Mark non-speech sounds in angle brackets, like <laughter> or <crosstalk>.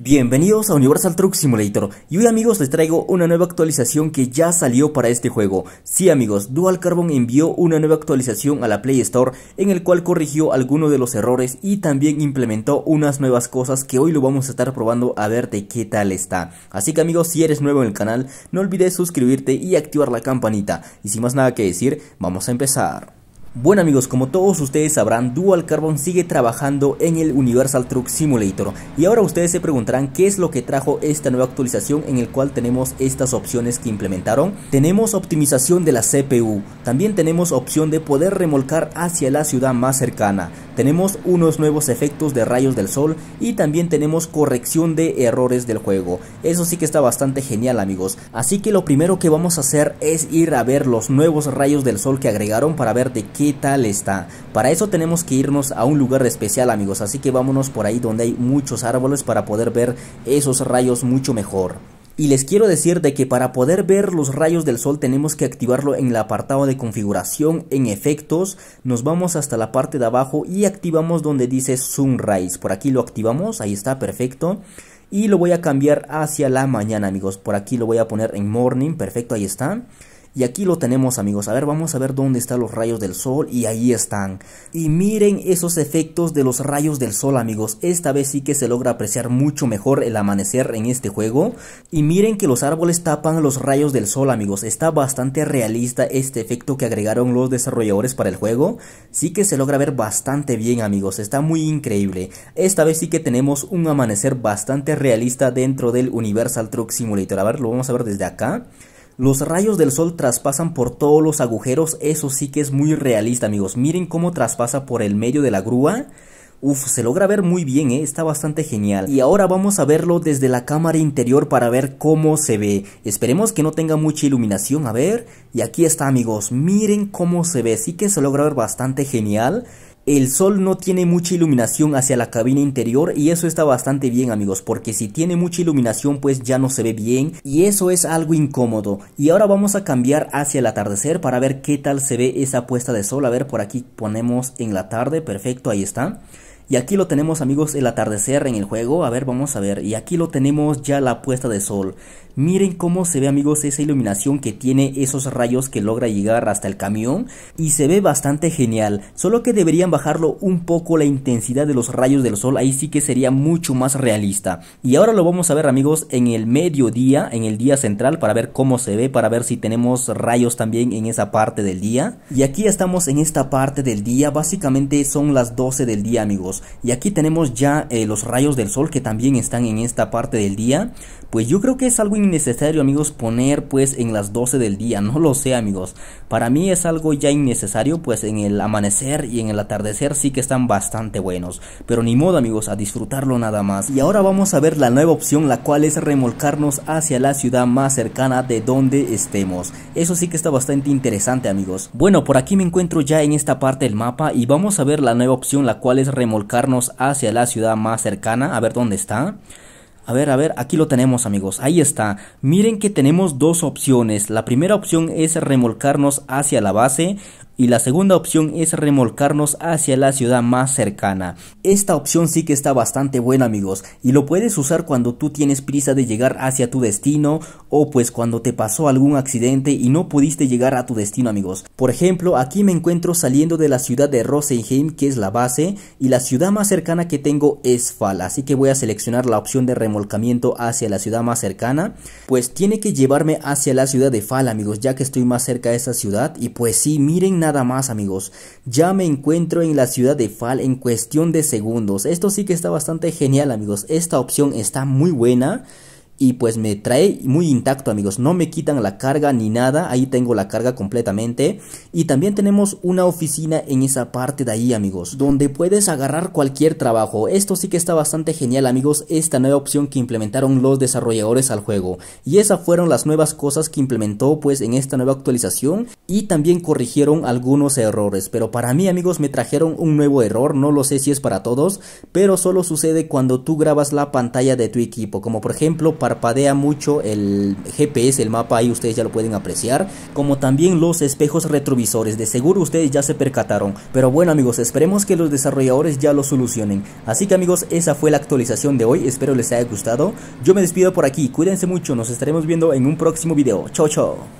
Bienvenidos a Universal Truck Simulator y hoy amigos les traigo una nueva actualización que ya salió para este juego. Sí amigos, Dual Carbon envió una nueva actualización a la Play Store en el cual corrigió algunos de los errores y también implementó unas nuevas cosas que hoy lo vamos a estar probando a ver de qué tal está. Así que amigos, si eres nuevo en el canal, no olvides suscribirte y activar la campanita. Y sin más nada que decir, vamos a empezar. Bueno amigos, como todos ustedes sabrán, Dual Carbon sigue trabajando en el Universal Truck Simulator y ahora ustedes se preguntarán qué es lo que trajo esta nueva actualización en el cual tenemos estas opciones que implementaron. Tenemos optimización de la CPU, también tenemos opción de poder remolcar hacia la ciudad más cercana, tenemos unos nuevos efectos de rayos del sol y también tenemos corrección de errores del juego. Eso sí que está bastante genial amigos, así que lo primero que vamos a hacer es ir a ver los nuevos rayos del sol que agregaron para ver de qué ¿Qué tal está? Para eso tenemos que irnos a un lugar especial amigos, así que vámonos por ahí donde hay muchos árboles para poder ver esos rayos mucho mejor. Y les quiero decir de que para poder ver los rayos del sol tenemos que activarlo en el apartado de configuración en efectos, nos vamos hasta la parte de abajo y activamos donde dice sunrise, por aquí lo activamos, ahí está perfecto y lo voy a cambiar hacia la mañana amigos, por aquí lo voy a poner en morning, perfecto ahí está y aquí lo tenemos amigos, a ver vamos a ver dónde están los rayos del sol y ahí están. Y miren esos efectos de los rayos del sol amigos, esta vez sí que se logra apreciar mucho mejor el amanecer en este juego. Y miren que los árboles tapan los rayos del sol amigos, está bastante realista este efecto que agregaron los desarrolladores para el juego. Sí que se logra ver bastante bien amigos, está muy increíble. Esta vez sí que tenemos un amanecer bastante realista dentro del Universal Truck Simulator. A ver, lo vamos a ver desde acá. Los rayos del sol traspasan por todos los agujeros, eso sí que es muy realista, amigos. Miren cómo traspasa por el medio de la grúa. Uf, se logra ver muy bien, ¿eh? está bastante genial. Y ahora vamos a verlo desde la cámara interior para ver cómo se ve. Esperemos que no tenga mucha iluminación, a ver. Y aquí está amigos, miren cómo se ve, sí que se logra ver bastante genial. El sol no tiene mucha iluminación hacia la cabina interior y eso está bastante bien amigos porque si tiene mucha iluminación pues ya no se ve bien y eso es algo incómodo. Y ahora vamos a cambiar hacia el atardecer para ver qué tal se ve esa puesta de sol. A ver por aquí ponemos en la tarde, perfecto, ahí está. Y aquí lo tenemos amigos el atardecer en el juego, a ver vamos a ver, y aquí lo tenemos ya la puesta de sol. Miren cómo se ve amigos esa iluminación que tiene esos rayos que logra llegar hasta el camión y se ve bastante genial, solo que deberían bajarlo un poco la intensidad de los rayos del sol, ahí sí que sería mucho más realista. Y ahora lo vamos a ver amigos en el mediodía, en el día central para ver cómo se ve, para ver si tenemos rayos también en esa parte del día. Y aquí estamos en esta parte del día, básicamente son las 12 del día amigos. Y aquí tenemos ya eh, los rayos del sol que también están en esta parte del día. Pues yo creo que es algo innecesario amigos poner pues en las 12 del día, <laughs> no lo sé amigos. Para mí es algo ya innecesario pues en el amanecer y en el atardecer sí que están bastante buenos. Pero ni modo amigos, a disfrutarlo nada más. Y ahora vamos a ver la nueva opción la cual es remolcarnos hacia la ciudad más cercana de donde estemos. Eso sí que está bastante interesante amigos. Bueno, por aquí me encuentro ya en esta parte del mapa y vamos a ver la nueva opción la cual es remolcarnos hacia la ciudad más cercana, a ver dónde está. A ver, a ver, aquí lo tenemos amigos, ahí está. Miren que tenemos dos opciones. La primera opción es remolcarnos hacia la base y la segunda opción es remolcarnos hacia la ciudad más cercana. Esta opción sí que está bastante buena amigos y lo puedes usar cuando tú tienes prisa de llegar hacia tu destino o pues cuando te pasó algún accidente y no pudiste llegar a tu destino amigos. Por ejemplo aquí me encuentro saliendo de la ciudad de Rosenheim que es la base y la ciudad más cercana que tengo es Fall. así que voy a seleccionar la opción de remolcamiento hacia la ciudad más cercana pues tiene que llevarme hacia la ciudad de Fall amigos ya que estoy más cerca de esa ciudad y pues sí miren nada nada más amigos, ya me encuentro en la ciudad de Fal en cuestión de segundos, esto sí que está bastante genial amigos, esta opción está muy buena y pues me trae muy intacto amigos, no me quitan la carga ni nada, ahí tengo la carga completamente y también tenemos una oficina en esa parte de ahí amigos, donde puedes agarrar cualquier trabajo, esto sí que está bastante genial amigos, esta nueva opción que implementaron los desarrolladores al juego y esas fueron las nuevas cosas que implementó pues en esta nueva actualización y también corrigieron algunos errores, pero para mí amigos me trajeron un nuevo error, no lo sé si es para todos, pero solo sucede cuando tú grabas la pantalla de tu equipo, como por ejemplo para parpadea mucho el GPS, el mapa ahí ustedes ya lo pueden apreciar, como también los espejos retrovisores, de seguro ustedes ya se percataron, pero bueno amigos, esperemos que los desarrolladores ya lo solucionen. Así que amigos, esa fue la actualización de hoy, espero les haya gustado, yo me despido por aquí, cuídense mucho, nos estaremos viendo en un próximo video, chao chao.